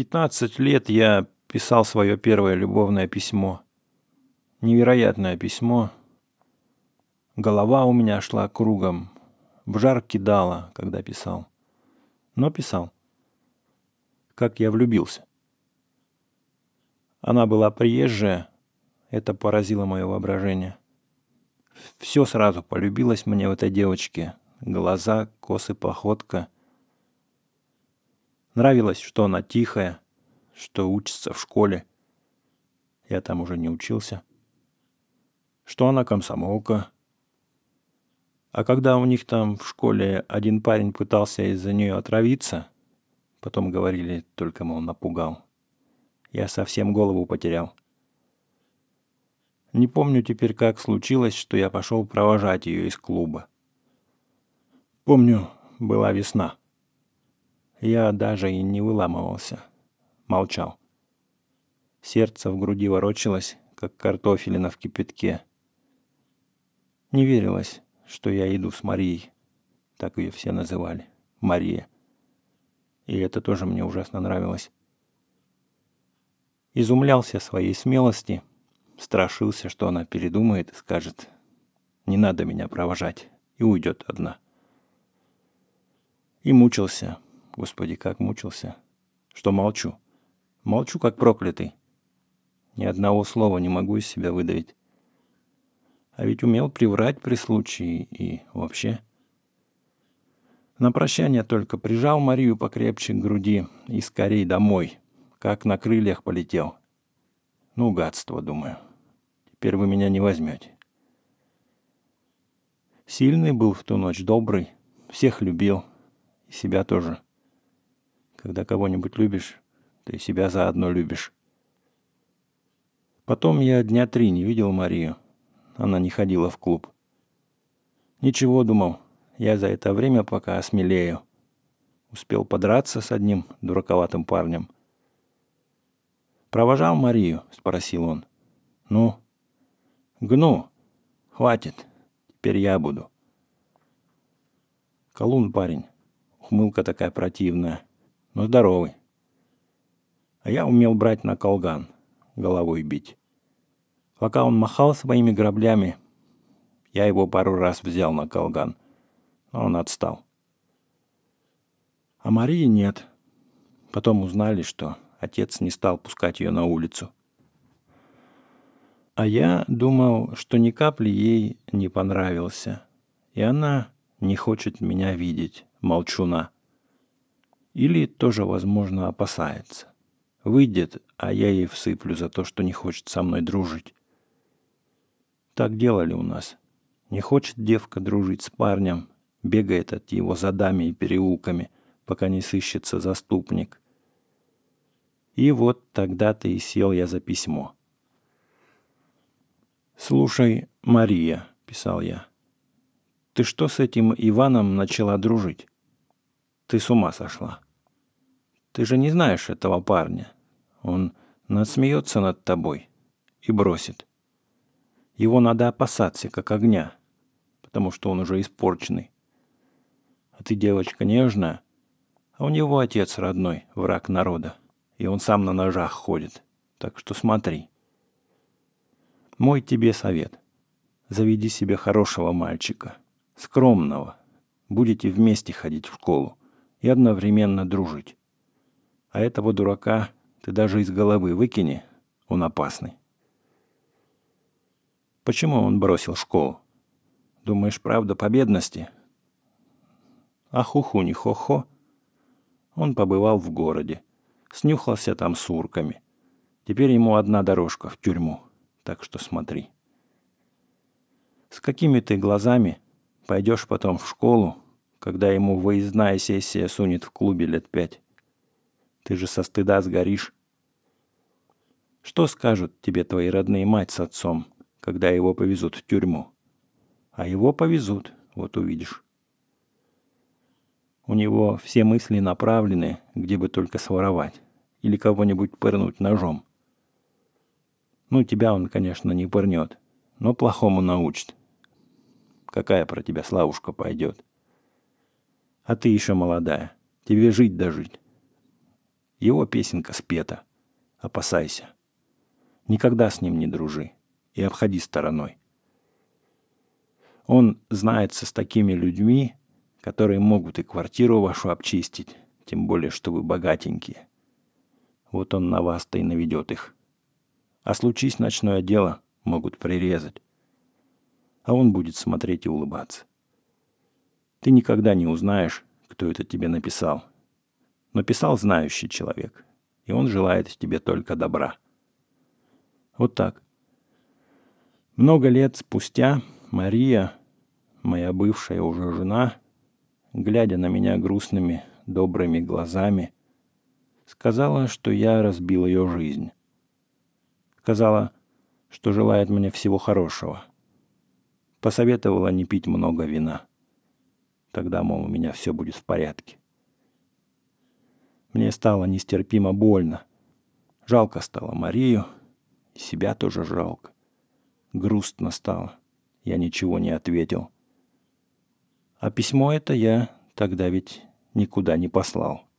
15 лет я писал свое первое любовное письмо. Невероятное письмо. Голова у меня шла кругом. В жар кидала, когда писал. Но писал. Как я влюбился. Она была приезжая. Это поразило мое воображение. Все сразу полюбилось мне в этой девочке. Глаза, косы, походка — Нравилось, что она тихая, что учится в школе. Я там уже не учился. Что она комсомолка. А когда у них там в школе один парень пытался из-за нее отравиться, потом говорили, только, мол, напугал. Я совсем голову потерял. Не помню теперь, как случилось, что я пошел провожать ее из клуба. Помню, была весна. Я даже и не выламывался. Молчал. Сердце в груди ворочалось, как картофелина в кипятке. Не верилось, что я иду с Марией. Так ее все называли. Мария. И это тоже мне ужасно нравилось. Изумлялся своей смелости. Страшился, что она передумает и скажет «Не надо меня провожать» и уйдет одна. И мучился – Господи, как мучился. Что молчу? Молчу, как проклятый. Ни одного слова не могу из себя выдавить. А ведь умел приврать при случае и вообще. На прощание только прижал Марию покрепче к груди и скорей домой, как на крыльях полетел. Ну, гадство, думаю. Теперь вы меня не возьмете. Сильный был в ту ночь, добрый, всех любил, и себя тоже. — когда кого-нибудь любишь, ты себя заодно любишь. Потом я дня три не видел Марию. Она не ходила в клуб. Ничего, думал, я за это время пока осмелею. Успел подраться с одним дураковатым парнем. «Провожал Марию?» – спросил он. «Ну?» «Гну. Хватит. Теперь я буду». Колун парень. Ухмылка такая противная но ну, здоровый. А я умел брать на колган, головой бить. Пока он махал своими граблями, я его пару раз взял на колган, но он отстал. А Марии нет. Потом узнали, что отец не стал пускать ее на улицу. А я думал, что ни капли ей не понравился, и она не хочет меня видеть, молчуна. Или тоже, возможно, опасается. Выйдет, а я ей всыплю за то, что не хочет со мной дружить. Так делали у нас. Не хочет девка дружить с парнем, бегает от его задами и переулками, пока не сыщется заступник. И вот тогда-то и сел я за письмо. «Слушай, Мария», — писал я, — «ты что с этим Иваном начала дружить? Ты с ума сошла». Ты же не знаешь этого парня. Он насмеется над тобой и бросит. Его надо опасаться, как огня, потому что он уже испорченный. А ты девочка нежная, а у него отец родной, враг народа, и он сам на ножах ходит, так что смотри. Мой тебе совет. Заведи себе хорошего мальчика, скромного. Будете вместе ходить в школу и одновременно дружить. А этого дурака ты даже из головы выкини, он опасный. Почему он бросил школу? Думаешь, правда, по бедности? А хуху не хо-хо. Он побывал в городе, снюхался там с урками. Теперь ему одна дорожка в тюрьму, так что смотри. С какими ты глазами пойдешь потом в школу, когда ему выездная сессия сунет в клубе лет пять? Ты же со стыда сгоришь. Что скажут тебе твои родные мать с отцом, когда его повезут в тюрьму? А его повезут, вот увидишь. У него все мысли направлены, где бы только своровать или кого-нибудь пырнуть ножом. Ну, тебя он, конечно, не пырнет, но плохому научит. Какая про тебя славушка пойдет? А ты еще молодая, тебе жить дожить. Да его песенка спета. Опасайся. Никогда с ним не дружи и обходи стороной. Он знается с такими людьми, которые могут и квартиру вашу обчистить, тем более, что вы богатенькие. Вот он на вас-то и наведет их. А случись ночное дело, могут прирезать. А он будет смотреть и улыбаться. Ты никогда не узнаешь, кто это тебе написал, но писал знающий человек, и он желает тебе только добра. Вот так. Много лет спустя Мария, моя бывшая уже жена, глядя на меня грустными, добрыми глазами, сказала, что я разбил ее жизнь. Сказала, что желает мне всего хорошего. Посоветовала не пить много вина. Тогда, мол, у меня все будет в порядке. Мне стало нестерпимо больно. Жалко стало Марию, себя тоже жалко. Грустно стало. Я ничего не ответил. А письмо это я тогда ведь никуда не послал.